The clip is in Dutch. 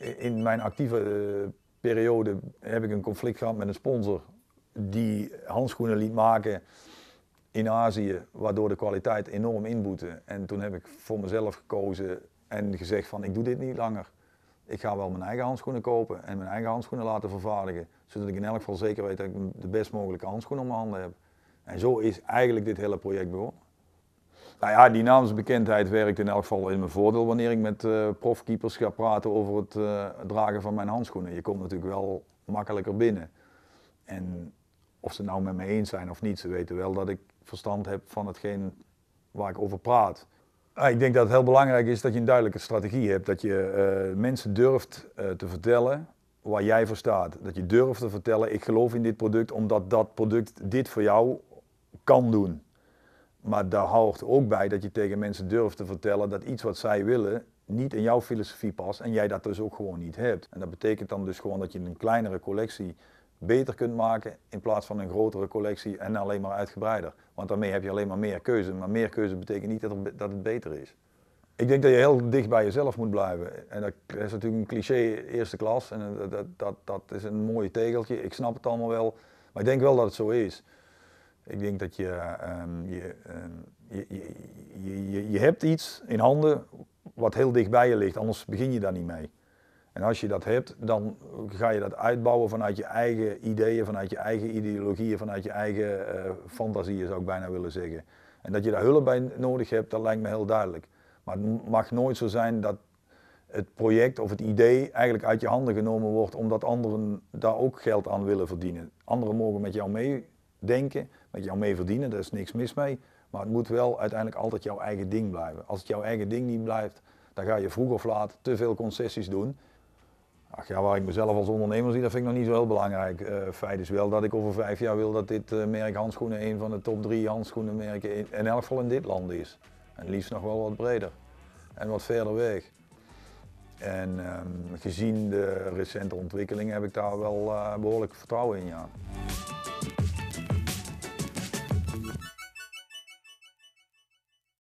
in mijn actieve eh, periode heb ik een conflict gehad met een sponsor die handschoenen liet maken in Azië, waardoor de kwaliteit enorm inboette. En toen heb ik voor mezelf gekozen en gezegd van ik doe dit niet langer. Ik ga wel mijn eigen handschoenen kopen en mijn eigen handschoenen laten vervaardigen, zodat ik in elk geval zeker weet dat ik de best mogelijke handschoenen op mijn handen heb. En zo is eigenlijk dit hele project begonnen. Nou ja, die naamsbekendheid werkt in elk geval in mijn voordeel wanneer ik met eh, profkeepers ga praten over het eh, dragen van mijn handschoenen. Je komt natuurlijk wel makkelijker binnen. En of ze nou met me eens zijn of niet, ze weten wel dat ik verstand heb van hetgeen waar ik over praat. Ah, ik denk dat het heel belangrijk is dat je een duidelijke strategie hebt. Dat je eh, mensen durft te vertellen waar jij voor staat. Dat je durft te vertellen, ik geloof in dit product omdat dat product dit voor jou kan doen. Maar daar houdt ook bij dat je tegen mensen durft te vertellen dat iets wat zij willen niet in jouw filosofie past en jij dat dus ook gewoon niet hebt. En dat betekent dan dus gewoon dat je een kleinere collectie beter kunt maken in plaats van een grotere collectie en alleen maar uitgebreider. Want daarmee heb je alleen maar meer keuze, maar meer keuze betekent niet dat het, dat het beter is. Ik denk dat je heel dicht bij jezelf moet blijven. En dat is natuurlijk een cliché eerste klas en dat, dat, dat is een mooi tegeltje, ik snap het allemaal wel. Maar ik denk wel dat het zo is. Ik denk dat ehm, ehm, je, je, je, je, je, hebt iets in handen wat heel dicht bij je ligt, anders begin je daar niet mee. En als je dat hebt, dan ga je dat uitbouwen vanuit je eigen ideeën, vanuit je eigen ideologieën, vanuit je eigen uh, fantasieën zou ik bijna willen zeggen. En dat je daar hulp bij nodig hebt, dat lijkt me heel duidelijk. Maar het mag nooit zo zijn dat het project of het idee eigenlijk uit je handen genomen wordt omdat anderen daar ook geld aan willen verdienen. Anderen mogen met jou mee denken, wat jou mee verdienen, daar is niks mis mee. Maar het moet wel uiteindelijk altijd jouw eigen ding blijven. Als het jouw eigen ding niet blijft, dan ga je vroeg of laat te veel concessies doen. Ach ja, waar ik mezelf als ondernemer zie, dat vind ik nog niet zo heel belangrijk. Uh, feit is wel dat ik over vijf jaar wil dat dit uh, merk handschoenen een van de top drie handschoenenmerken in, in elk geval in dit land is. En liefst nog wel wat breder en wat verder weg. En ehm, gezien de recente ontwikkelingen heb ik daar wel eh, behoorlijk vertrouwen in, ja.